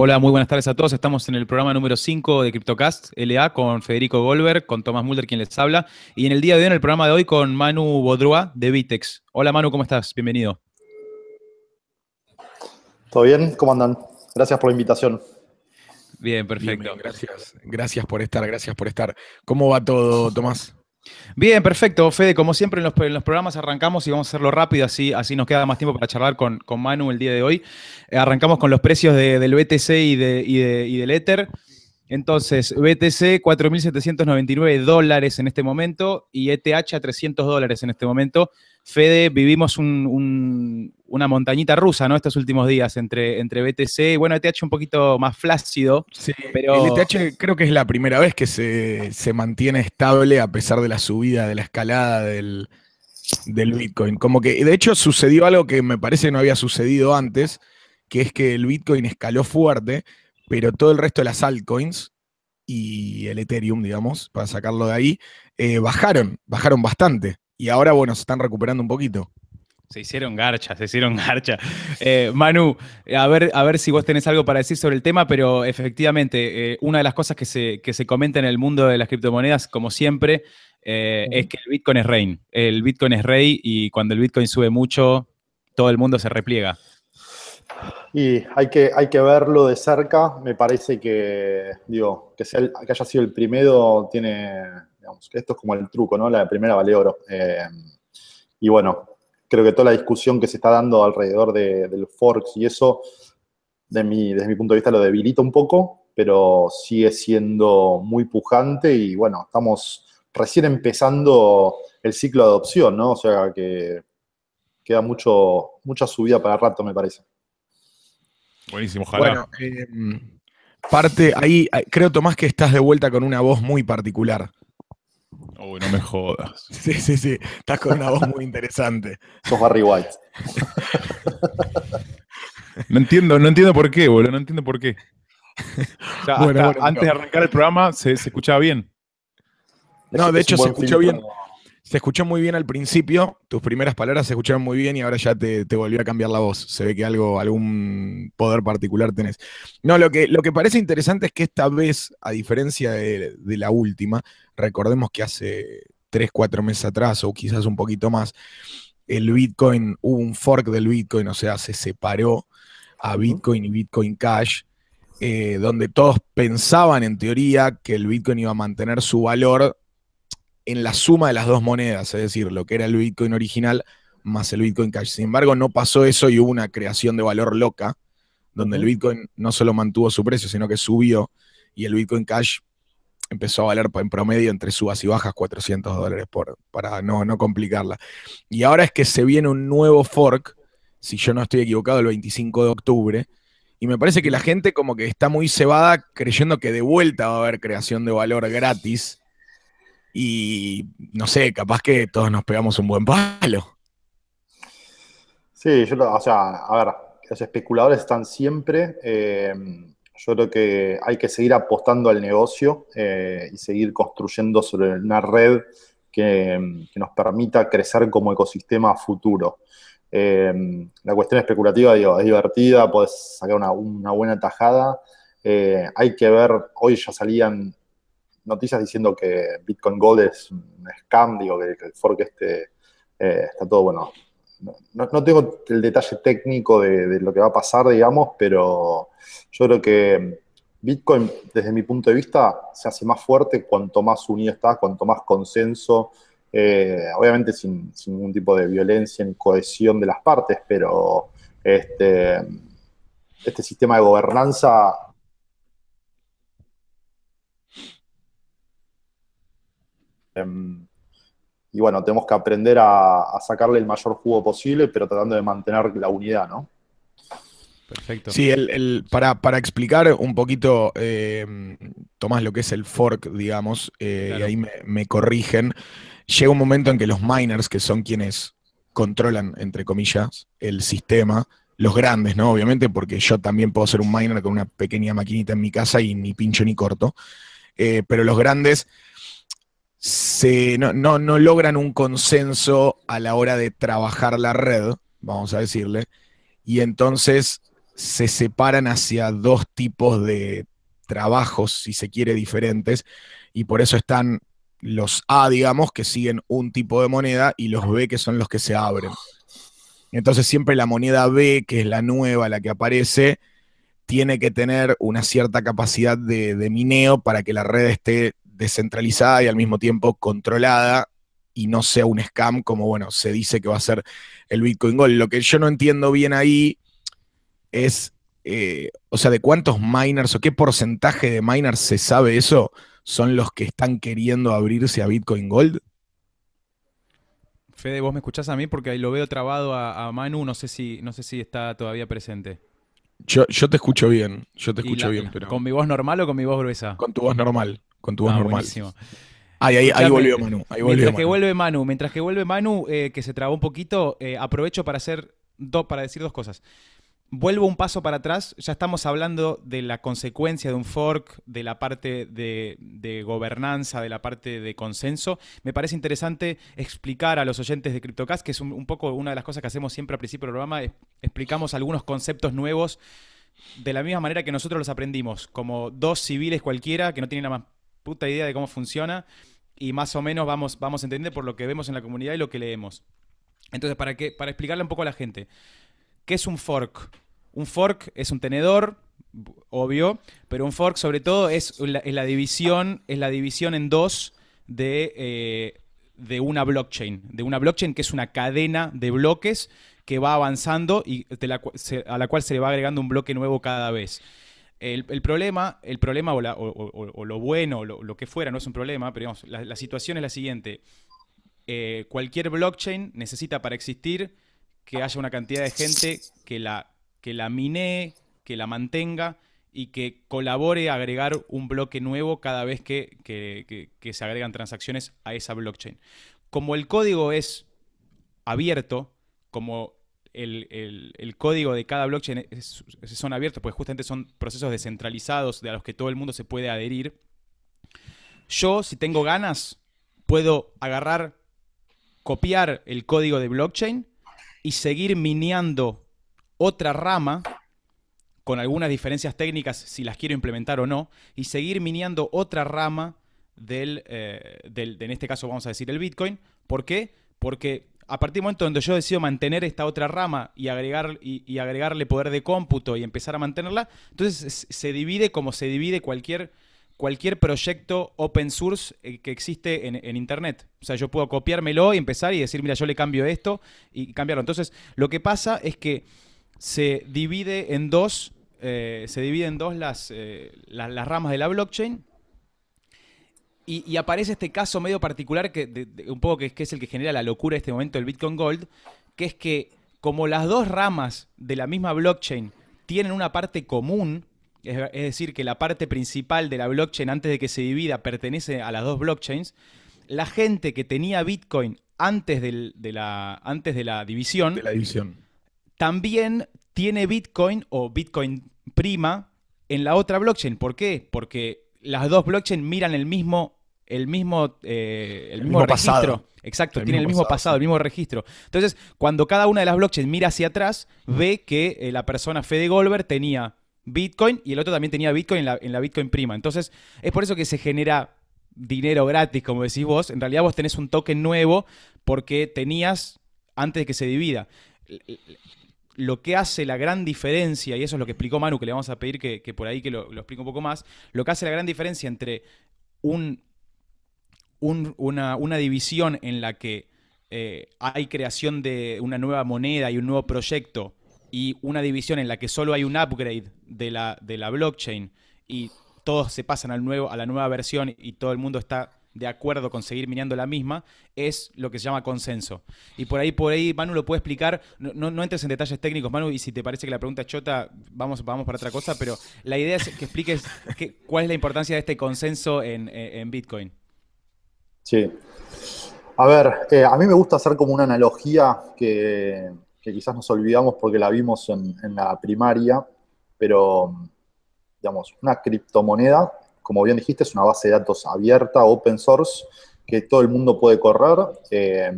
Hola, muy buenas tardes a todos. Estamos en el programa número 5 de CryptoCast LA con Federico Goldberg, con Tomás Mulder, quien les habla. Y en el día de hoy, en el programa de hoy, con Manu Bodrua de Vitex. Hola Manu, ¿cómo estás? Bienvenido. ¿Todo bien? ¿Cómo andan? Gracias por la invitación. Bien, perfecto. gracias. Gracias por estar, gracias por estar. ¿Cómo va todo, Tomás? Bien, perfecto. Fede, como siempre en los, programas arrancamos y vamos a hacerlo rápido, así, así nos queda más tiempo para charlar con, Manu el día de hoy. Eh, arrancamos con los precios del BTC y, y del Ether. Entonces, BTC 4.799 dólares en este momento y ETH a 300 dólares en este momento. Fede, vivimos una montañita rusa, ¿no? Estos últimos días entre, entre BTC y, bueno, ETH un poquito más flácido. Sí, pero... El ETH creo que es la primera vez que se, mantiene estable a pesar de la subida, de la escalada del, del Bitcoin. Como que, de hecho, sucedió algo que me parece no había sucedido antes, que es que el Bitcoin escaló fuerte, pero todo el resto de las altcoins y el Ethereum, digamos, para sacarlo de ahí, eh, bajaron, bajaron bastante. Y ahora, bueno, se están recuperando un poquito. Se hicieron garchas, se hicieron garcha. Eh, Manu, a ver, a ver si vos tenés algo para decir sobre el tema, pero efectivamente, eh, una de las cosas que se, que se, comenta en el mundo de las criptomonedas, como siempre, es que el Bitcoin es rey. El Bitcoin es rey y cuando el Bitcoin sube mucho, todo el mundo se repliega. Y hay que, hay que verlo de cerca. Me parece que, digo, que, sea que haya sido el primero tiene, digamos, que esto es como el truco, ¿no? La primera vale oro. Eh, y bueno, creo que toda la discusión que se está dando alrededor del forks y eso, de mi, desde mi punto de vista, lo debilita un poco, pero sigue siendo muy pujante y bueno, estamos recién empezando el ciclo de adopción, ¿no? O sea que queda mucho, mucha subida para el rato, me parece. Buenísimo, ojalá. Bueno, em, parte ahí, ah, creo Tomás que estás de vuelta con una voz muy particular. Uy, no me jodas. Sí, sí, sí. Estás con una voz muy interesante. Sos Barry White. no entiendo, no entiendo por qué, boludo. No entiendo por qué. antes de arrancar el programa se, se escuchaba bien. No, de hecho se escuchó bien. Se escuchó muy bien al principio, tus primeras palabras se escucharon muy bien y ahora ya te, volvió a cambiar la voz. Se ve que algo, algún poder particular tenés. No, lo que, lo que parece interesante es que esta vez, a diferencia de, la última, recordemos que hace tres, cuatro meses atrás o quizás un poquito más, el Bitcoin, hubo un fork del Bitcoin, o sea, se separó a Bitcoin y Bitcoin Cash, eh, donde todos pensaban en teoría que el Bitcoin iba a mantener su valor en la suma de las dos monedas, es decir, lo que era el Bitcoin original más el Bitcoin Cash. Sin embargo, no pasó eso y hubo una creación de valor loca, donde el Bitcoin no solo mantuvo su precio, sino que subió y el Bitcoin Cash empezó a valer en promedio entre subas y bajas 400 dólares por, para no, no complicarla. Y ahora es que se viene un nuevo fork, si yo no estoy equivocado, el 25 de octubre. Y me parece que la gente como que está muy cebada creyendo que de vuelta va a haber creación de valor gratis y no sé, capaz que todos nos pegamos un buen palo. Sí, yo, o sea, a ver, los especuladores están siempre. Eh, yo creo que hay que seguir apostando al negocio eh, y seguir construyendo sobre una red que, nos permita crecer como ecosistema futuro. Eh, la cuestión especulativa, es divertida, puedes sacar una, una buena tajada. hay que ver, hoy ya salían noticias diciendo que Bitcoin Gold es un scam, digo, que, el fork este eh, está todo, bueno, no, tengo el detalle técnico de, lo que va a pasar, digamos, pero yo creo que Bitcoin, desde mi punto de vista, se hace más fuerte cuanto más unido está, cuanto más consenso, eh, obviamente sin, ningún tipo de violencia en cohesión de las partes, pero este, este sistema de gobernanza Em, y bueno, tenemos que aprender a, sacarle el mayor jugo posible, pero tratando de mantener la unidad, ¿no? Perfecto. Sí, para, explicar un poquito, em, Tomás, lo que es el fork, digamos, eh, y ahí me, corrigen, llega un momento en que los miners, que son quienes controlan, entre comillas, el sistema, los grandes, ¿no? Obviamente, porque yo también puedo ser un miner con una pequeña maquinita en mi casa y ni pincho ni corto, eh, pero los grandes se, no, logran un consenso a la hora de trabajar la red, vamos a decirle, y entonces se separan hacia dos tipos de trabajos, si se quiere, diferentes, y por eso están los A, digamos, que siguen un tipo de moneda, y los B, que son los que se abren. Entonces siempre la moneda B, que es la nueva, la que aparece, tiene que tener una cierta capacidad de, de mineo para que la red esté descentralizada y al mismo tiempo controlada y no sea un scam como, bueno, se dice que va a ser el Bitcoin Gold. Lo que yo no entiendo bien ahí es, eh, o sea, de cuántos miners o qué porcentaje de miners se sabe eso son los que están queriendo abrirse a Bitcoin Gold. Fede, vos me escuchás a mí porque ahí lo veo trabado a, Manu, no sé, si, no sé si está todavía presente. Yo, yo te escucho bien, yo te escucho bien. Pero... ¿Con mi voz normal o con mi voz gruesa? Con tu voz normal con tu voz ah, Ahí, volvió Manu. mientras que vuelve Manu, mientras que vuelve Manu, eh, que se trabó un poquito, eh, aprovecho para hacer para decir dos cosas. Vuelvo un paso para atrás, ya estamos hablando de la consecuencia de un fork, de la parte de, de gobernanza, de la parte de consenso. Me parece interesante explicar a los oyentes de CryptoCast, que es un, poco una de las cosas que hacemos siempre al principio del programa, explicamos algunos conceptos nuevos de la misma manera que nosotros los aprendimos, como dos civiles cualquiera que no tienen nada más idea de cómo funciona y más o menos vamos, vamos entender por lo que vemos en la comunidad y lo que leemos. Entonces, para, que, para explicarle un poco a la gente, ¿qué es un fork? Un fork es un tenedor, obvio, pero un fork sobre todo es la, es la división, es la división en dos de, eh, de una blockchain. De una blockchain que es una cadena de bloques que va avanzando y a la cual se le va agregando un bloque nuevo cada vez. El, problema, el problema o, lo bueno, lo, lo, que fuera, no es un problema, pero digamos, la, situación es la siguiente. Eh, cualquier blockchain necesita para existir que haya una cantidad de gente que la, que la minee, que la mantenga y que colabore a agregar un bloque nuevo cada vez que se agregan transacciones a esa blockchain. Como el código es abierto, como el, código de cada blockchain son abiertos, porque justamente son procesos descentralizados de a los que todo el mundo se puede adherir. Yo, si tengo ganas, puedo agarrar, copiar el código de blockchain y seguir mineando otra rama con algunas diferencias técnicas si las quiero implementar o no, y seguir mineando otra rama del, eh, en este caso vamos a decir el Bitcoin. ¿Por qué? Porque a partir del momento donde yo decido mantener esta otra rama y, agregar, y, agregarle poder de cómputo y empezar a mantenerla, entonces se divide como se divide cualquier, cualquier proyecto open source eh, que existe en, Internet. O sea, yo puedo copiármelo y empezar y decir, mira, yo le cambio esto y cambiarlo. Entonces, lo que pasa es que se divide en dos, eh, se divide dos eh, las ramas de la blockchain y, aparece este caso medio particular, que un poco que, es el que genera la locura en este momento del Bitcoin Gold, que es que como las dos ramas de la misma blockchain tienen una parte común, es, decir, que la parte principal de la blockchain antes de que se divida pertenece a las dos blockchains, la gente que tenía Bitcoin antes, de, la, antes de la división, de la división. también tiene Bitcoin o Bitcoin prima en la otra blockchain. ¿Por qué? Porque las dos blockchains miran el mismo el mismo, eh, el, mismo, registro. Exacto, tiene el mismo pasado. el mismo registro. Entonces, cuando cada una de las blockchains mira hacia atrás, ve que eh, la persona Fede Goldberg tenía Bitcoin y el otro también tenía Bitcoin en la, Bitcoin prima. Entonces, es por eso que se genera dinero gratis, como decís vos. En realidad vos tenés un token nuevo porque tenías antes de que se divida lo que hace la gran diferencia, y eso es lo que explicó Manu, que le vamos a pedir que, por ahí que lo, lo, explique un poco más, lo que hace la gran diferencia entre un una, división en la que eh, hay creación de una nueva moneda y un nuevo proyecto, y una división en la que solo hay un upgrade de la, de la blockchain y todos se pasan al nuevo, a la nueva versión y todo el mundo está de acuerdo con seguir minando la misma, es lo que se llama consenso. Y por ahí, por ahí, Manu lo puede explicar. No, entres en detalles técnicos, Manu, y si te parece que la pregunta es chota, vamos, vamos para otra cosa, pero la idea es que expliques cuál es la importancia de este consenso en Bitcoin. Sí. A ver, eh, a mí me gusta hacer como una analogía que, quizás nos olvidamos porque la vimos en, la primaria, pero, digamos, una criptomoneda, como bien dijiste, es una base de datos abierta, open source, que todo el mundo puede correr, eh,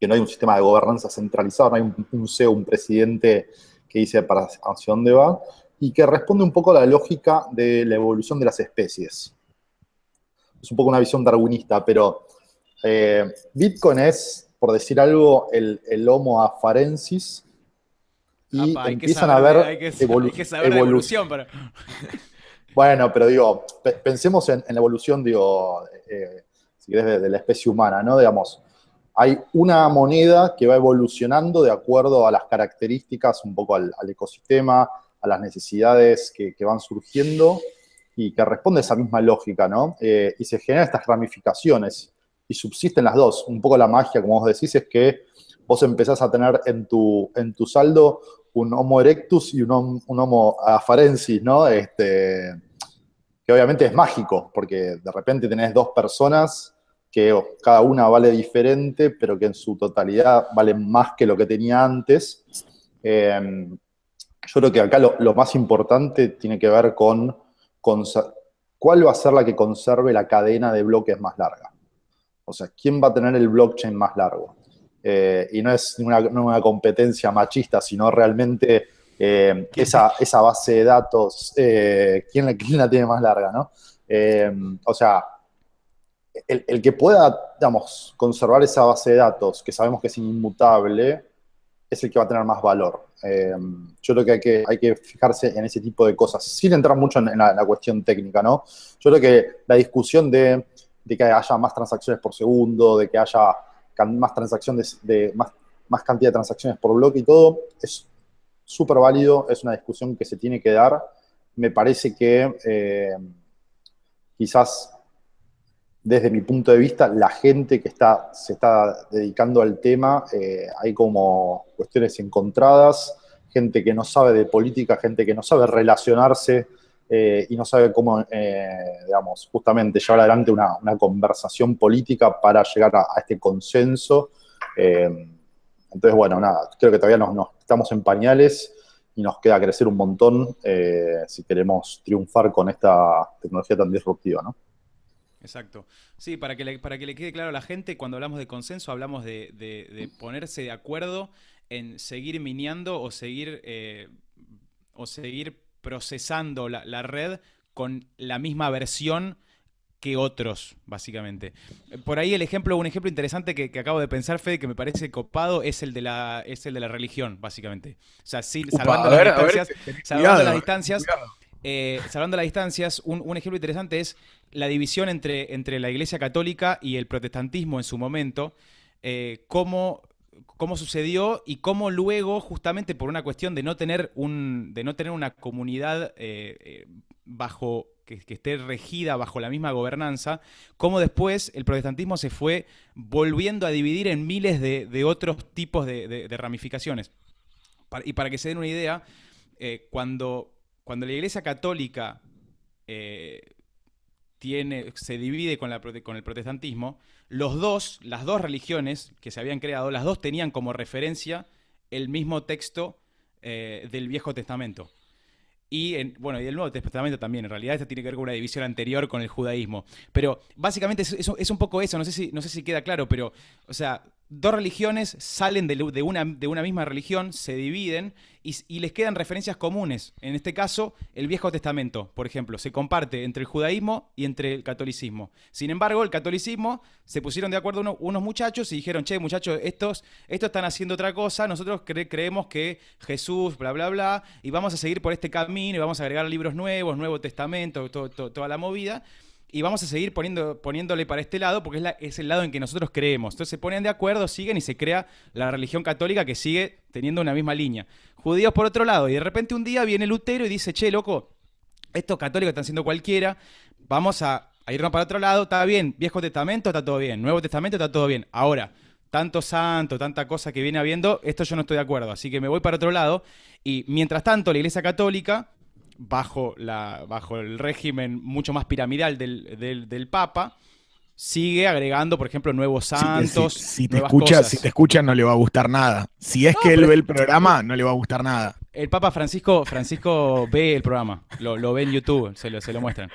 que no hay un sistema de gobernanza centralizado, no hay un, CEO, un presidente que dice para hacia dónde va, y que responde un poco a la lógica de la evolución de las especies es un poco una visión darwinista, pero eh, Bitcoin es, por decir algo, el, Homo afarensis y ah, empiezan a ver evolución. bueno, pero digo, pensemos en, la evolución, digo, eh, si querés, de, la especie humana, ¿no? Digamos, hay una moneda que va evolucionando de acuerdo a las características, un poco al, ecosistema, a las necesidades que van surgiendo y que responde a esa misma lógica, ¿no? Eh, y se generan estas ramificaciones y subsisten las dos. Un poco la magia, como vos decís, es que vos empezás a tener en tu, en tu saldo un Homo erectus y un, Homo afarensis, ¿no? Este, que obviamente es mágico, porque de repente tenés dos personas que cada una vale diferente, pero que en su totalidad valen más que lo que tenía antes. Eh, yo creo que acá lo más importante tiene que ver con ¿cuál va a ser la que conserve la cadena de bloques más larga? O sea, ¿quién va a tener el blockchain más largo? Eh, y no es una, competencia machista, sino realmente eh, esa, base de datos, eh, ¿quién, la, tiene más larga? ¿no? o sea, el, que pueda, digamos, conservar esa base de datos, que sabemos que es inmutable, es el que va a tener más valor. Eh, yo creo que hay, que hay que fijarse en ese tipo de cosas, sin entrar mucho en, la, cuestión técnica, ¿no? Yo creo que la discusión de, que haya más transacciones por segundo, de que haya más transacciones, de, más, más cantidad de transacciones por bloque y todo, es súper válido, es una discusión que se tiene que dar. Me parece que eh, quizás desde mi punto de vista, la gente que está, se está dedicando al tema, eh, hay como cuestiones encontradas, gente que no sabe de política, gente que no sabe relacionarse eh, y no sabe cómo, eh, digamos, justamente llevar adelante una, conversación política para llegar a, este consenso. entonces, bueno, nada, creo que todavía nos, estamos en pañales y nos queda crecer un montón si queremos triunfar con esta tecnología tan disruptiva, ¿no? Exacto. Sí, para que, le, para que le quede claro a la gente, cuando hablamos de consenso hablamos de, de, ponerse de acuerdo en seguir miniando o seguir, eh, o seguir procesando la, red con la misma versión que otros, básicamente. Por ahí el ejemplo, un ejemplo interesante que, acabo de pensar, Fede, que me parece copado, es el de la, es el de la religión, básicamente. O sea, salvando las distancias, las distancias eh, salvando las distancias, un, ejemplo interesante es la división entre, entre la Iglesia Católica y el protestantismo en su momento, eh, cómo, sucedió y cómo luego, justamente por una cuestión de no tener, un, de no tener una comunidad eh, bajo que, esté regida bajo la misma gobernanza, cómo después el protestantismo se fue volviendo a dividir en miles de, otros tipos de, ramificaciones. y para que se den una idea, cuando cuando la Iglesia Católica eh, tiene, se divide con, la, con, el protestantismo, los dos, las dos religiones que se habían creado, las dos tenían como referencia el mismo texto eh, del Viejo Testamento. Y en, bueno, y el Nuevo Testamento también, en realidad esto tiene que ver con una división anterior con el judaísmo. Pero básicamente es, un poco eso, no sé, si, no sé si queda claro, pero, o sea, dos religiones salen de, una, de, una, misma religión, se dividen y, les quedan referencias comunes. En este caso, el Viejo Testamento, por ejemplo, se comparte entre el judaísmo y entre el catolicismo. Sin embargo, el catolicismo se pusieron de acuerdo unos muchachos y dijeron, che, muchachos, estos, están haciendo otra cosa, nosotros creemos que Jesús, bla, bla, bla, y vamos a seguir por este camino y vamos a agregar libros nuevos, Nuevo Testamento, toda la movida y vamos a seguir poniendo, poniéndole para este lado porque es, el lado en que nosotros creemos. Entonces se ponen de acuerdo, siguen y se crea la religión católica que sigue teniendo una misma línea. Judíos por otro lado, y de repente un día viene Lutero y dice, che, loco, estos católicos están siendo cualquiera, vamos a, a irnos para otro lado, está bien, Viejo Testamento está todo bien, Nuevo Testamento está todo bien. Ahora, tanto santo, tanta cosa que viene habiendo, esto yo no estoy de acuerdo, así que me voy para otro lado. Y mientras tanto, la Iglesia Católica bajo, la, bajo el régimen mucho más piramidal del, del, Papa, sigue agregando, por ejemplo, nuevos santos. Si, te escuchas, si te escucha, no le va a gustar nada. Si es que él ve el programa, no le va a gustar nada. El Papa Francisco, Francisco ve el programa, lo, ve en YouTube, se lo, se lo muestran.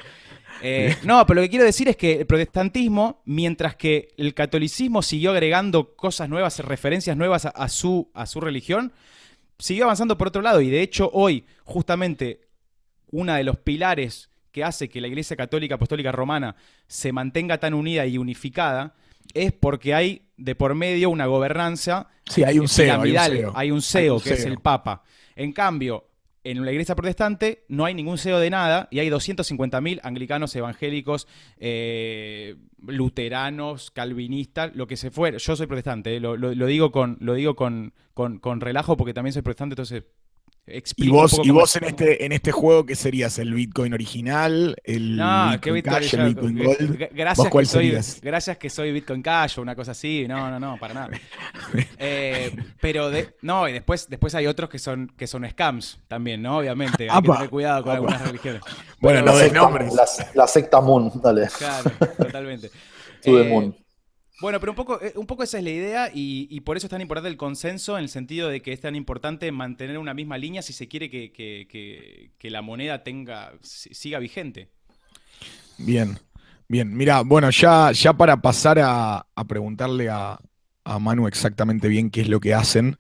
Eh, no, pero lo que quiero decir es que el protestantismo, mientras que el catolicismo siguió agregando cosas nuevas, referencias nuevas su, a su religión, siguió avanzando por otro lado. Y de hecho, hoy, justamente uno de los pilares que hace que la Iglesia Católica Apostólica Romana se mantenga tan unida y unificada es porque hay de por medio una gobernanza sí, hay un CEO, hay un CEO, que es el Papa. En cambio, en la iglesia protestante no hay ningún CEO de nada y hay 250.000 anglicanos evangélicos, eh, luteranos, calvinistas, lo que se fuera. Yo soy protestante, eh, lo, digo, con, lo digo con, con relajo porque también soy protestante, entonces y vos, en, este, en este juego, ¿qué serías? ¿El Bitcoin original? ¿El no, Bitcoin, Gold? Gracias, que soy, gracias que soy Bitcoin Cash o una cosa así. No, no, no, para nada. Eh, pero, no, y después, después hay otros que son, que son scams también, ¿no? Obviamente. Hay que tener cuidado con algunas religiones. Bueno, no de nombres. La, secta Moon, dale. Claro, totalmente. de eh, Moon. Bueno, pero un poco, eh, un poco esa es la idea y, por eso es tan importante el consenso en el sentido de que es tan importante mantener una misma línea si se quiere que, la moneda tenga, siga vigente. Bien, bien. Mira, bueno, ya, ya para pasar a, preguntarle a, a, Manu exactamente bien qué es lo que hacen.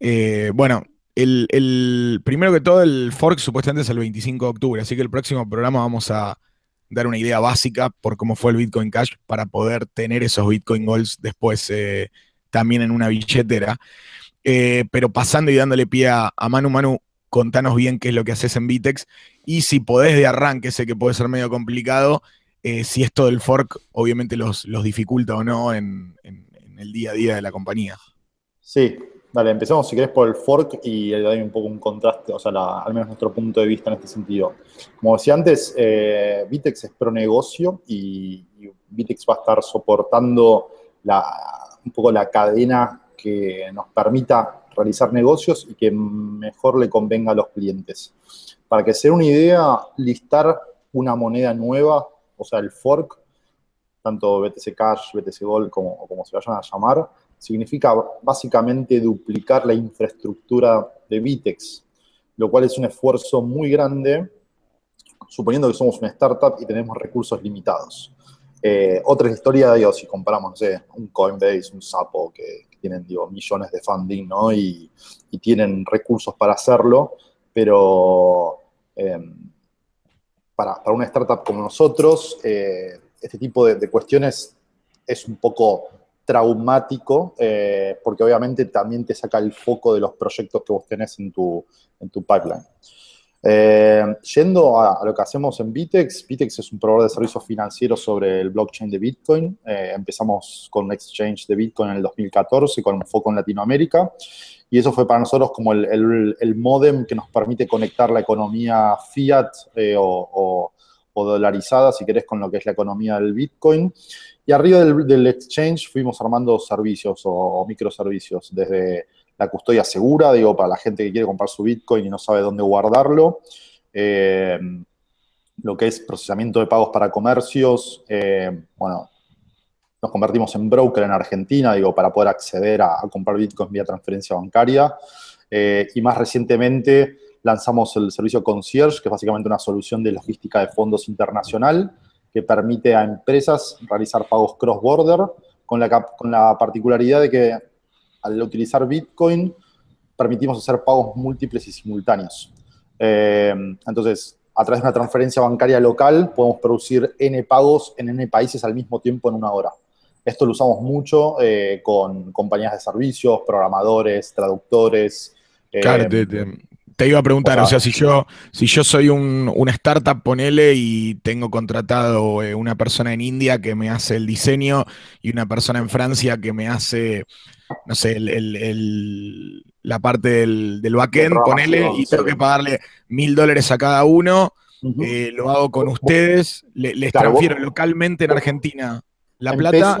Eh, bueno, el, primero que todo, el fork supuestamente es el 25 de octubre, así que el próximo programa vamos a dar una idea básica por cómo fue el Bitcoin Cash para poder tener esos Bitcoin Goals después eh, también en una billetera. Eh, pero pasando y dándole pie a, Manu, Manu, contanos bien qué es lo que haces en Bitex y si podés de arranque, sé que puede ser medio complicado, eh, si esto del fork obviamente los, dificulta o no en el día a día de la compañía. Sí, Dale, empecemos si querés por el fork y doy un poco un contraste, o sea, al menos nuestro punto de vista en este sentido. Como decía antes, eh, Vitex es pro negocio y, y, Vitex va a estar soportando un poco la cadena que nos permita realizar negocios y que mejor le convenga a los clientes. Para que sea una idea, listar una moneda nueva, o sea, el fork, tanto BTC Cash, BTC Gold, como, como se vayan a llamar, significa básicamente duplicar la infraestructura de Vitex, lo cual es un esfuerzo muy grande, suponiendo que somos una startup y tenemos recursos limitados. Eh, otra historia, digo, si comparamos, un Coinbase, un Sapo, que, tienen, millones de funding, ¿no? Y, tienen recursos para hacerlo, pero em, para, una startup como nosotros, eh, este tipo de, de, cuestiones es un poco traumático, eh, porque obviamente también te saca el foco de los proyectos que vos tenés en tu, pipeline. Eh, yendo a, lo que hacemos en Bitex, Bitex es un proveedor de servicios financieros sobre el blockchain de Bitcoin. Eh, empezamos con un exchange de Bitcoin en el 2014 con un foco en Latinoamérica y eso fue para nosotros como el, el, modem que nos permite conectar la economía fiat o, o, o, dolarizada, si querés, con lo que es la economía del Bitcoin y arriba del, exchange fuimos armando servicios o, microservicios, desde la custodia segura, digo, para la gente que quiere comprar su Bitcoin y no sabe dónde guardarlo, eh, lo que es procesamiento de pagos para comercios, eh, bueno, nos convertimos en broker en Argentina, digo, para poder acceder a, comprar Bitcoin vía transferencia bancaria. Eh, y más recientemente lanzamos el servicio Concierge, que es básicamente una solución de logística de fondos internacional, que permite a empresas realizar pagos cross-border con la, con la particularidad de que al utilizar Bitcoin permitimos hacer pagos múltiples y simultáneos. Eh, entonces, a través de una transferencia bancaria local podemos producir N pagos en N países al mismo tiempo en una hora. Esto lo usamos mucho eh, con compañías de servicios, programadores, traductores. Eh, te iba a preguntar, o sea, si yo, si yo soy un, una startup, ponele, y tengo contratado eh, una persona en India que me hace el diseño y una persona en Francia que me hace, no sé, la parte del, del backend, ponele, y tengo que pagarle mil dólares a cada uno, eh, lo hago con ustedes, les transfiero localmente en Argentina la plata.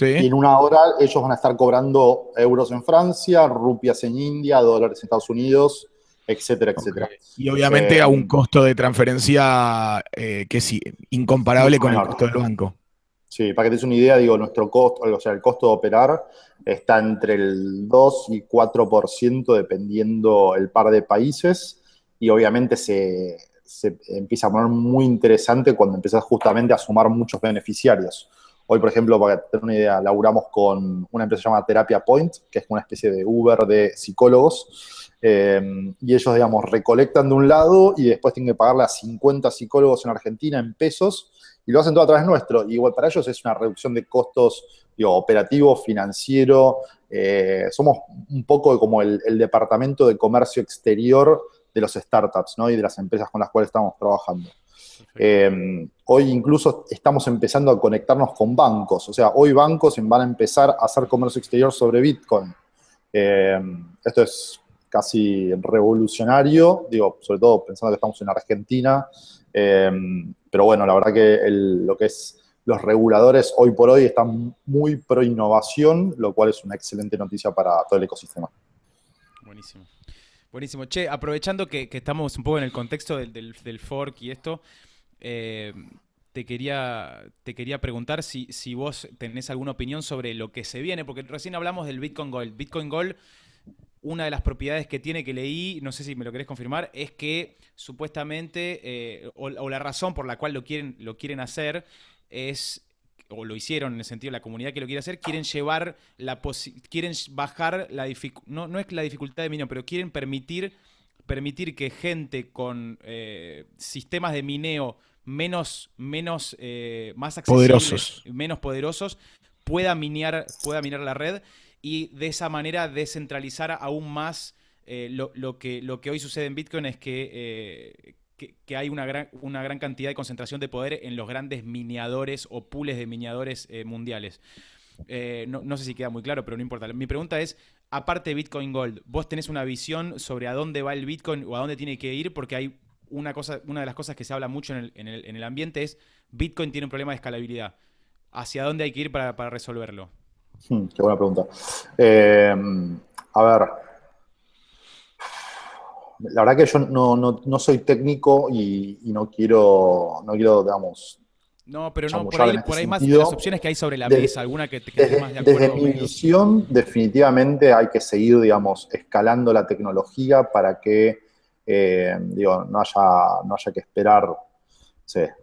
Y en una hora ellos van a estar cobrando euros en Francia, rupias en India, dólares en Estados Unidos, etcétera, etcétera. Y obviamente a un em, costo de transferencia eh, que es incomparable con el costo del banco. Sí, para que te des una idea, digo, nuestro costo, o sea, el costo de operar está entre el 2 y 4% dependiendo el par de países y obviamente se empieza a poner muy interesante cuando empiezas justamente a sumar muchos beneficiarios. Hoy, por ejemplo, para tener una idea, laburamos con una empresa llamada Terapia Point, que es una especie de Uber de psicólogos. Eh, y ellos, digamos, recolectan de un lado y después tienen que pagarle a 50 psicólogos en Argentina en pesos y lo hacen todo a través nuestro. Y igual para ellos es una reducción de costos operativos, operativo, financiero. Eh, somos un poco como el, el departamento de comercio exterior de los startups ¿no? y de las empresas con las cuales estamos trabajando. Eh, hoy incluso estamos empezando a conectarnos con bancos, o sea, hoy bancos van a empezar a hacer comercio exterior sobre Bitcoin. Eh, esto es casi revolucionario, digo, sobre todo pensando que estamos en Argentina, eh, pero bueno, la verdad que lo que es los reguladores hoy por hoy están muy pro innovación, lo cual es una excelente noticia para todo el ecosistema. Buenísimo. Buenísimo. Che, aprovechando que, estamos un poco en el contexto del, del fork y esto, eh, te quería, te quería preguntar si, vos tenés alguna opinión sobre lo que se viene, porque recién hablamos del Bitcoin Gold. Bitcoin Gold, una de las propiedades que tiene que leí, no sé si me lo querés confirmar, es que supuestamente, eh, o, la razón por la cual lo quieren, lo quieren hacer es o lo hicieron en el sentido de la comunidad que lo quiere hacer, quieren llevar la quieren bajar la dificultad, no, es la dificultad de minio pero quieren permitir, permitir que gente con eh, sistemas de mineo menos, menos eh, más accesibles, poderosos. menos poderosos, pueda minear, pueda minar la red y de esa manera descentralizar aún más eh, lo, que, lo que hoy sucede en Bitcoin es eh, que, que, hay una gran, una gran cantidad de concentración de poder en los grandes miniadores o pools de miniadores mundiales. No, no sé si queda muy claro, pero no importa. Mi pregunta es, aparte de Bitcoin Gold, ¿vos tenés una visión sobre a dónde va el Bitcoin o a dónde tiene que ir? Porque hay una, cosa, una de las cosas que se habla mucho en el, en el, en el ambiente es Bitcoin tiene un problema de escalabilidad. ¿Hacia dónde hay que ir para, resolverlo? qué buena pregunta. Eh, a ver, la verdad que yo no, soy técnico y, no quiero, no quiero, digamos. No, pero no, por ahí, por más opciones que hay sobre la mesa, alguna que, más de Desde mi visión, definitivamente hay que seguir, digamos, escalando la tecnología para que eh, digo, no haya, no que esperar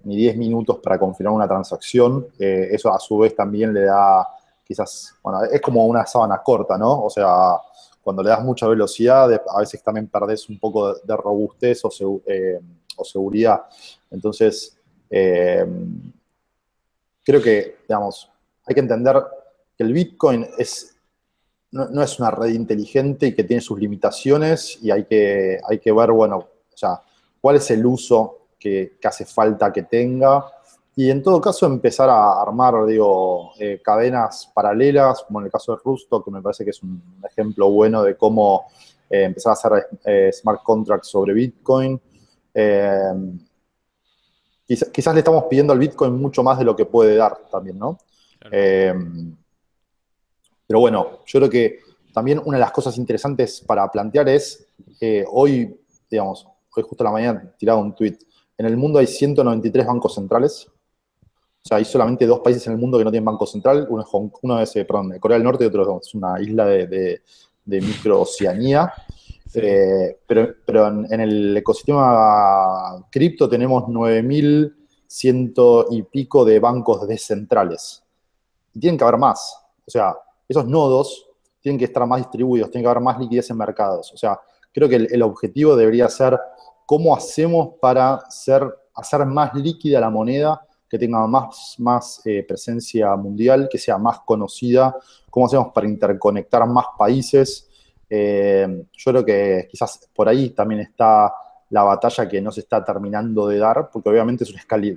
ni 10 minutos para confirmar una transacción. Eh, eso a su vez también le da, quizás, bueno, es como una sábana corta, ¿no? O sea, cuando le das mucha velocidad, a veces también perdés un poco de, robustez eh, o, seguridad. Entonces, creo que, digamos, hay que entender que el Bitcoin es no, es una red inteligente y que tiene sus limitaciones y hay que, hay que ver, bueno, o sea, cuál es el uso que, hace falta que tenga. Y en todo caso empezar a armar, digo, eh, cadenas paralelas, como en el caso de Rusto, que me parece que es un ejemplo bueno de cómo eh, empezar a hacer eh, smart contracts sobre Bitcoin. Em, quizás, le estamos pidiendo al Bitcoin mucho más de lo que puede dar también, ¿no? Em, pero bueno, yo creo que también una de las cosas interesantes para plantear es, eh, hoy, digamos, hoy justo a la mañana he tirado un tweet, en el mundo hay 193 bancos centrales, o sea, hay solamente dos países en el mundo que no tienen banco central, uno es, uno eh, Corea del Norte y otro es una isla de, microoceanía. Eh, pero, en, en, el ecosistema cripto tenemos 9.100 y pico de bancos descentrales. Y tienen que haber más. O sea, esos nodos tienen que estar más distribuidos, tiene que haber más liquidez en mercados. O sea, creo que el, objetivo debería ser cómo hacemos para hacer más líquida la moneda, que tenga más, eh, presencia mundial, que sea más conocida, cómo hacemos para interconectar más países. Eh, yo creo que quizás por ahí también está la batalla que no se está terminando de dar, porque obviamente es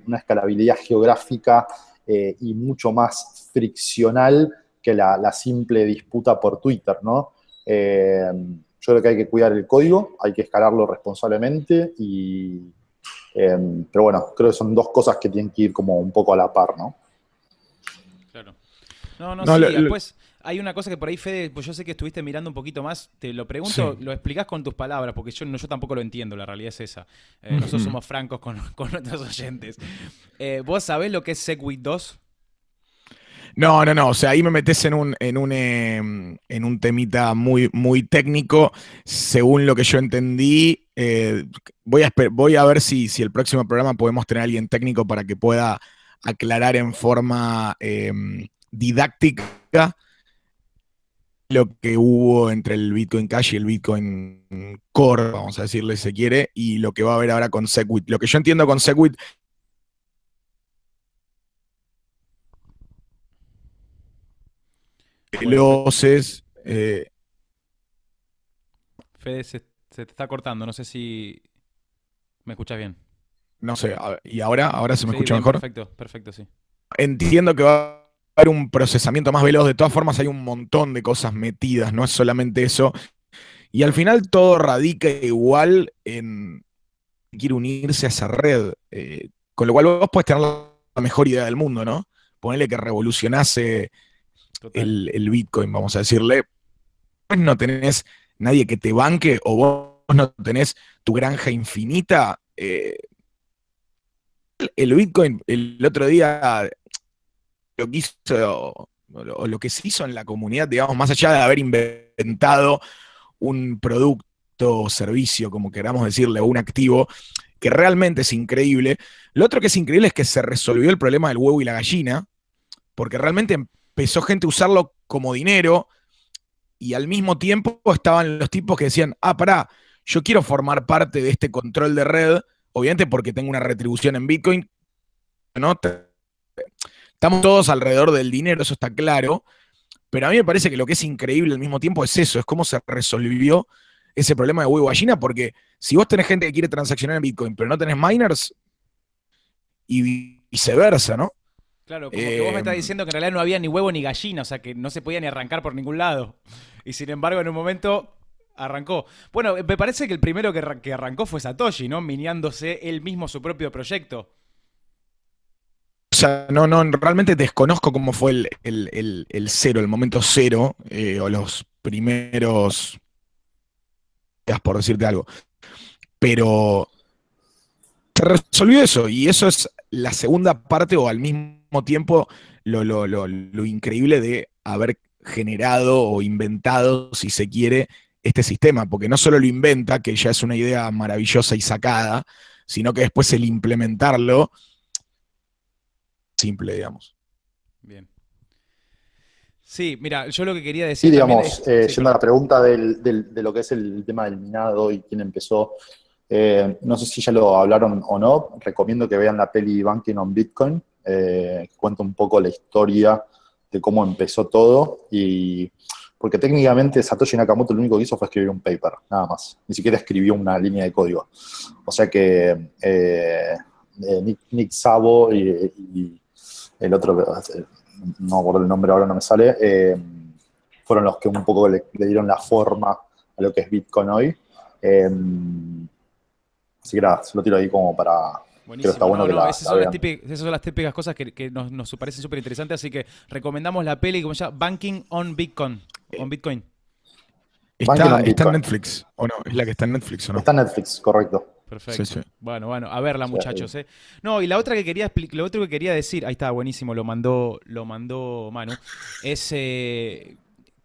una, escalabilidad geográfica eh, y mucho más friccional que la, simple disputa por Twitter, ¿no? Eh, yo creo que hay que cuidar el código, hay que escalarlo responsablemente y... Em, pero bueno, creo que son dos cosas que tienen que ir como un poco a la par, ¿no? Claro. No, no, sí, después hay una cosa que por ahí, Fede, pues yo sé que estuviste mirando un poquito más, te lo pregunto, lo explicás con tus palabras, porque yo, no, yo tampoco lo entiendo, la realidad es esa. Eh, nosotros somos francos con, con nuestros oyentes. Eh, ¿Vos sabés lo que es Segwit 2? No, no, no. O sea, ahí me metes en un, en un, em, en un temita muy, muy técnico. Según lo que yo entendí, eh, voy, a, voy a ver si, si el próximo programa podemos tener a alguien técnico para que pueda aclarar en forma em, didáctica lo que hubo entre el Bitcoin Cash y el Bitcoin Core, vamos a decirle si se quiere, y lo que va a haber ahora con Segwit. Lo que yo entiendo con Segwit veloces. Eh, Fede, se, te está cortando, no sé si me escuchas bien. No sé, ¿y ahora? ¿Ahora se me escucha mejor? Perfecto, perfecto, sí. Entiendo que va a haber un procesamiento más veloz, de todas formas hay un montón de cosas metidas, no es solamente eso. Y al final todo radica igual en quiere unirse a esa red. Eh, con lo cual vos podés tener la mejor idea del mundo, ¿no? Ponerle que revolucionase el, Bitcoin, vamos a decirle. Pues no tenés nadie que te banque o vos no tenés tu granja infinita. Eh, el Bitcoin, el otro día, lo que hizo, o lo que se hizo en la comunidad, digamos, más allá de haber inventado un producto o servicio, como queramos decirle, un activo, que realmente es increíble. Lo otro que es increíble es que se resolvió el problema del huevo y la gallina, porque realmente empezó gente a usarlo como dinero y al mismo tiempo estaban los tipos que decían, ah, pará, yo quiero formar parte de este control de red, obviamente porque tengo una retribución en Bitcoin, ¿no? Estamos todos alrededor del dinero, eso está claro, pero a mí me parece que lo que es increíble al mismo tiempo es eso, es cómo se resolvió ese problema de huevo gallina, porque si vos tenés gente que quiere transaccionar en Bitcoin, pero no tenés miners, y viceversa, ¿no? Claro, como que vos me eh, estás diciendo que en realidad no había ni huevo ni gallina, o sea que no se podía ni arrancar por ningún lado. Y sin embargo, en un momento arrancó. Bueno, me parece que el primero que, arrancó fue Satoshi, ¿no? Miniándose él mismo su propio proyecto. O sea, no, no, realmente desconozco cómo fue el, cero, el momento cero, eh, o los primeros por decirte algo. Pero se resolvió eso, y eso es la segunda parte o al mismo mismo tiempo lo, increíble de haber generado o inventado, si se quiere, este sistema, porque no solo lo inventa, que ya es una idea maravillosa y sacada, sino que después el implementarlo, simple, digamos. Bien. Sí, mira, yo lo que quería decir. Eh, sí, digamos, yendo a la pregunta de lo que es el tema del minado y quién empezó, eh, no sé si ya lo hablaron o no, recomiendo que vean la peli Banking on Bitcoin, eh, que un poco la historia de cómo empezó todo y porque técnicamente Satoshi Nakamoto lo único que hizo fue escribir un paper, nada más. Ni siquiera escribió una línea de código. O sea que eh, eh, Nick, Sabo y, el otro, no acuerdo el nombre ahora, no me sale, eh, fueron los que un poco le, dieron la forma a lo que es Bitcoin hoy. así que nada, se lo tiro ahí como para, Buenísimo. bueno esas, son las típicas, cosas que, nos, parecen súper interesantes, así que recomendamos la peli como ya Banking on Bitcoin. On Bitcoin. Está, en Netflix, ¿o no? Es la que está en Netflix, no? Está en Netflix, correcto. Perfecto. Bueno, bueno, a verla, muchachos. ¿eh? No, y la otra que quería lo otro que quería decir, ahí está, buenísimo, lo mandó, lo mandó Manu, es eh,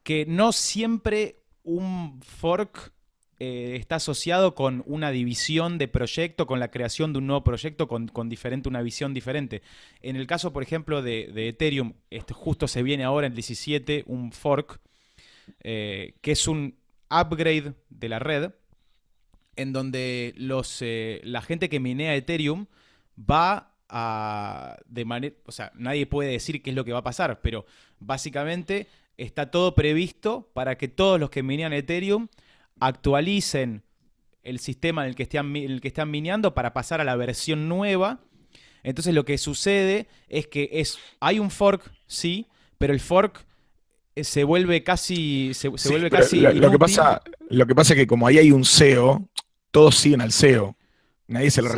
que no siempre un fork eh, está asociado con una división de proyecto, con la creación de un nuevo proyecto, con, diferente, una visión diferente. En el caso, por ejemplo, de, Ethereum, este, justo se viene ahora en 17 un fork, eh, que es un upgrade de la red, en donde los, eh, la gente que minea Ethereum va a, de manera, o sea, nadie puede decir qué es lo que va a pasar, pero básicamente está todo previsto para que todos los que minean Ethereum actualicen el sistema en el que están, el que están mineando para pasar a la versión nueva. Entonces lo que sucede es que es, hay un fork, sí, pero el fork eh, se vuelve casi. Se, vuelve casi lo, que pasa, lo que pasa es que como ahí hay un SEO, todos siguen al SEO. Nadie se le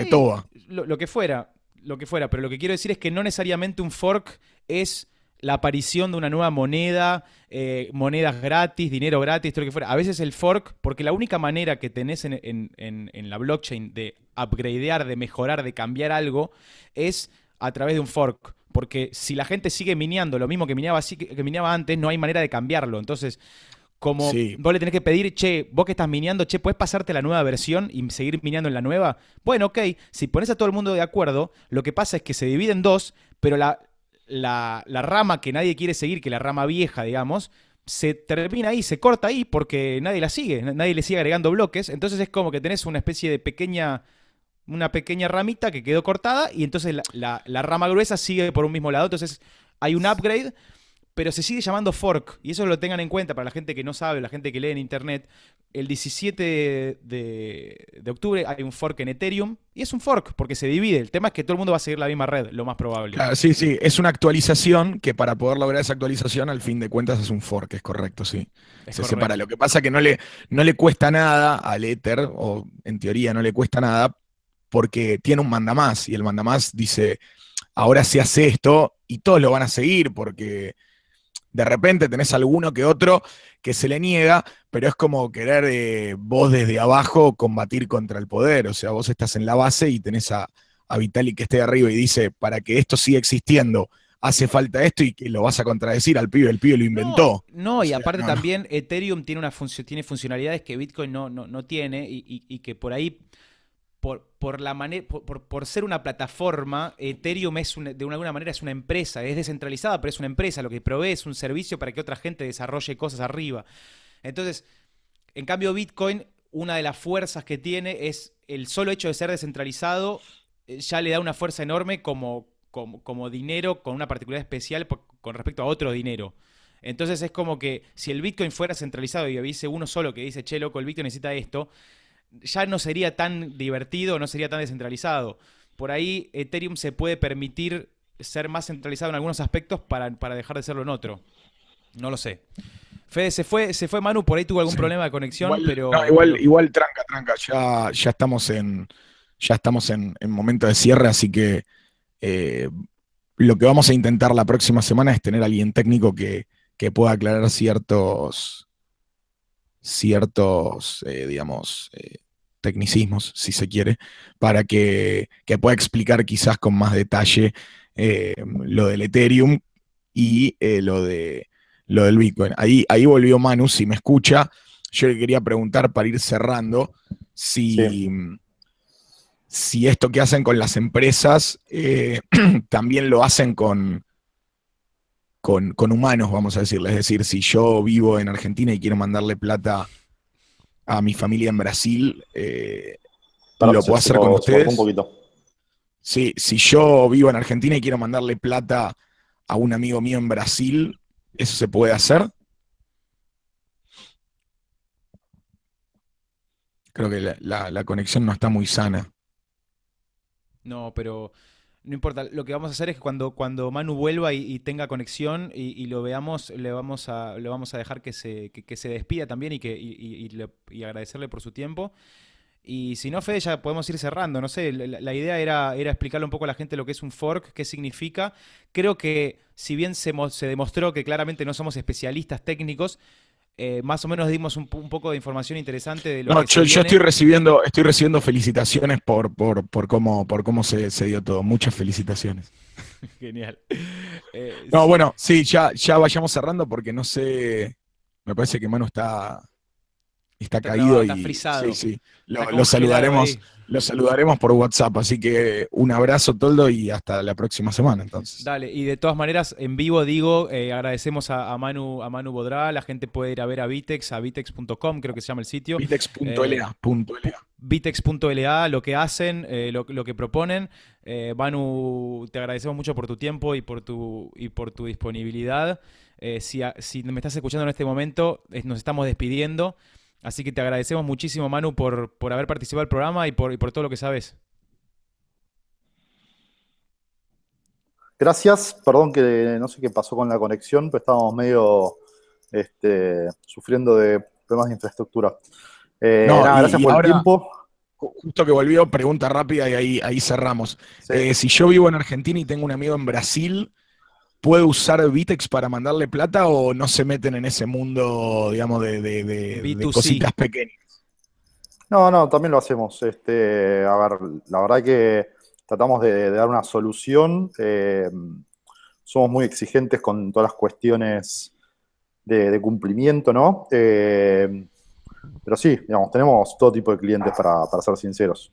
Lo, lo, que fuera, lo que fuera, pero lo que quiero decir es que no necesariamente un fork es la aparición de una nueva moneda, eh, monedas gratis, dinero gratis, todo lo que fuera. A veces el fork, porque la única manera que tenés en, la blockchain de upgradear, de mejorar, de cambiar algo, es a través de un fork. Porque si la gente sigue mineando lo mismo que mineaba, que mineaba antes, no hay manera de cambiarlo. Entonces, como vos le tenés que pedir, che, vos que estás mineando, che, ¿puedes pasarte la nueva versión y seguir mineando en la nueva? Bueno, ok, si pones a todo el mundo de acuerdo, lo que pasa es que se dividen dos, pero la, la, rama que nadie quiere seguir, que la rama vieja, digamos, se termina ahí, se corta ahí porque nadie la sigue, nadie le sigue agregando bloques, entonces es como que tenés una especie de pequeña una pequeña ramita que quedó cortada y entonces la, la rama gruesa sigue por un mismo lado, entonces hay un upgrade, pero se sigue llamando fork y eso lo tengan en cuenta para la gente que no sabe, la gente que lee en internet, el 17 de, octubre hay un fork en Ethereum y es un fork porque se divide. El tema es que todo el mundo va a seguir la misma red, lo más probable. Ah, sí, sí, es una actualización que para poder lograr esa actualización, al fin de cuentas, es un fork, es correcto, sí. se separa. Lo que pasa es que no le, no le cuesta nada al Ether, o en teoría no le cuesta nada, porque tiene un mandamás y el mandamás dice, ahora se hace esto y todos lo van a seguir porque de repente tenés alguno que otro que se le niega, pero es como querer eh, vos desde abajo combatir contra el poder. O sea, vos estás en la base y tenés a, a Vitali que esté arriba y dice, para que esto siga existiendo, hace falta esto y que lo vas a contradecir al pibe, el pibe lo inventó. No, y aparte también Ethereum tiene, una tiene funcionalidades que Bitcoin no, no, tiene y que por ahí por, la por, ser una plataforma, Ethereum es de alguna manera es una empresa, es descentralizada, pero es una empresa, lo que provee es un servicio para que otra gente desarrolle cosas arriba. Entonces, en cambio, Bitcoin, una de las fuerzas que tiene es el solo hecho de ser descentralizado, eh, ya le da una fuerza enorme como, como, dinero, con una particularidad especial con respecto a otro dinero. Entonces es como que si el Bitcoin fuera centralizado y hubiese uno solo que dice, che, loco, el Bitcoin necesita esto, ya no sería tan divertido, no sería tan descentralizado. Por ahí Ethereum se puede permitir ser más centralizado en algunos aspectos para, dejar de serlo en otro. No lo sé. Fede, se fue, se fue Manu, por ahí tuvo algún problema de conexión, pero. igual, igual tranca, tranca. Ya, ya estamos en. Ya estamos en, momento de cierre, así que eh, lo que vamos a intentar la próxima semana es tener a alguien técnico que, que pueda aclarar ciertos, ciertos, eh, digamos, eh, tecnicismos, si se quiere, para que, pueda explicar quizás con más detalle eh, lo del Ethereum y lo, de, lo del Bitcoin. Ahí, ahí volvió Manu, si me escucha, yo le quería preguntar para ir cerrando si... si esto que hacen con las empresas también lo hacen con, con, humanos, vamos a decirles Es decir, si yo vivo en Argentina y quiero mandarle plata a mi familia en Brasil, eh, lo puedo hacer con ustedes. Sí, si yo vivo en Argentina y quiero mandarle plata a un amigo mío en Brasil, ¿eso se puede hacer? Creo que la conexión no está muy sana. No, pero no importa, lo que vamos a hacer es que cuando, cuando Manu vuelva y, tenga conexión y, lo veamos, le vamos a, vamos a dejar que se, se despida también y, que, agradecerle por su tiempo. Y si no, Fede, ya podemos ir cerrando. No sé, la, idea era, era explicarle un poco a la gente lo que es un fork, qué significa. Creo que si bien se, se demostró que claramente no somos especialistas técnicos, eh, más o menos dimos un, poco de información interesante de lo no, yo, yo, estoy recibiendo, estoy recibiendo felicitaciones por, cómo, se, dio todo. Muchas felicitaciones. Genial. Eh, no, bueno, sí, ya, ya vayamos cerrando porque no sé. Me parece que Manu está, Está, caído y sí, sí. Lo, saludaremos, saludaremos por WhatsApp. Así que un abrazo, Toldo, y hasta la próxima semana entonces. Dale, y de todas maneras, en vivo digo, eh, agradecemos a, Manu, a Manu Bodrá, la gente puede ir a ver a Vitex, a vitex.com, creo que se llama el sitio. Vitex.la. Eh, Vitex.la, lo que hacen, eh, lo, que proponen. Manu, te agradecemos mucho por tu tiempo y por tu, y por tu disponibilidad. Si, si, me estás escuchando en este momento, nos estamos despidiendo. Así que te agradecemos muchísimo, Manu, por, haber participado el programa y por, por todo lo que sabes. Gracias, perdón que no sé qué pasó con la conexión, pero estábamos medio este, sufriendo de problemas de infraestructura. Eh, no, gracias por el tiempo. Justo que volvió, pregunta rápida y ahí, ahí cerramos. Eh, si yo vivo en Argentina y tengo un amigo en Brasil, puede usar Vitex para mandarle plata o no se meten en ese mundo, digamos, de, de, cositas pequeñas? No, no, también lo hacemos. Este, a ver, la verdad que tratamos de, dar una solución. Eh, somos muy exigentes con todas las cuestiones de, cumplimiento, ¿no? Eh, pero sí, digamos, tenemos todo tipo de clientes para, para ser sinceros.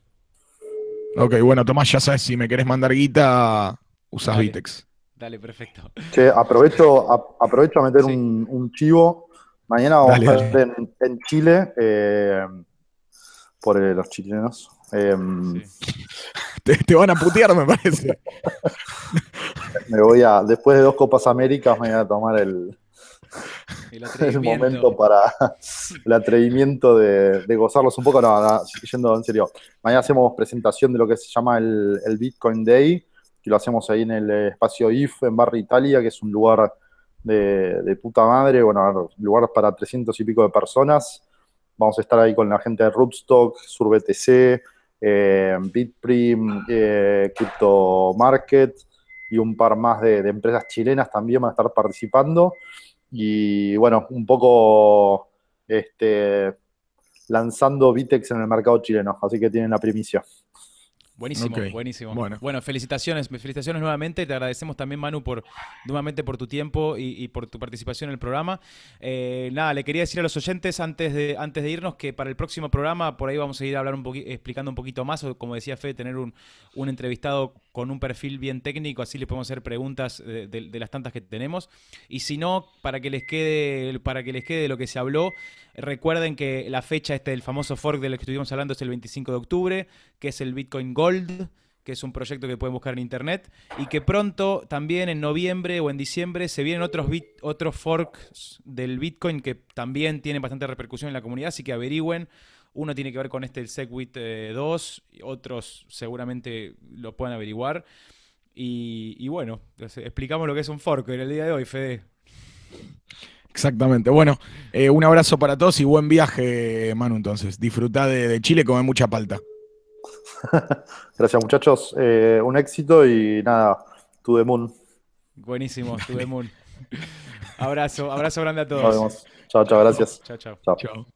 Ok, bueno, Tomás, ya sabes, si me querés mandar guita, usas Vitex. Dale, perfecto. aprovecho, a, aprovecho a meter un, chivo. Mañana vamos a estar en, Chile eh, por eh, los chilenos. Em, te, van a putear, me parece. me voy a, después de dos Copas Américas, me voy a tomar el, el momento para el atrevimiento de, gozarlos un poco. No, yendo en serio. Mañana hacemos presentación de lo que se llama el Bitcoin Day que lo hacemos ahí en el eh, espacio IF en Barrio Italia, que es un lugar de, puta madre, bueno, lugar para 300 y pico de personas. Vamos a estar ahí con la gente de Rubstock, SurBTC, eh, Bitprim, eh, Crypto Market y un par más de, empresas chilenas también van a estar participando. Y bueno, un poco este, lanzando Vitex en el mercado chileno, así que tienen la primicia. Buenísimo, buenísimo. Bueno. felicitaciones, felicitaciones nuevamente. Te agradecemos también, Manu, por nuevamente por tu tiempo y, por tu participación en el programa. Eh, nada, le quería decir a los oyentes antes de, antes de irnos que para el próximo programa, por ahí vamos a ir a hablar un explicando un poquito más, o como decía Fe, tener un, entrevistado con un perfil bien técnico, así les podemos hacer preguntas de, las tantas que tenemos. Y si no, para que les quede, para que les quede lo que se habló. Recuerden que la fecha del este, famoso fork del que estuvimos hablando es el 25 de octubre, que es el Bitcoin Gold que es un proyecto que pueden buscar en internet, y que pronto, también en noviembre o en diciembre, se vienen otros, otros forks del Bitcoin que también tienen bastante repercusión en la comunidad, así que averigüen. Uno tiene que ver con este, el Segwit 2, eh, otros seguramente lo puedan averiguar. Y, bueno, explicamos lo que es un fork en el día de hoy, Fede. Exactamente. Bueno, eh, un abrazo para todos y buen viaje, Manu, entonces. Disfruta de, Chile, come mucha palta. Gracias, muchachos. Eh, un éxito y nada, to the moon. Buenísimo, to the moon. abrazo, abrazo grande a todos. Chao, chao, gracias. chao. chao. chao.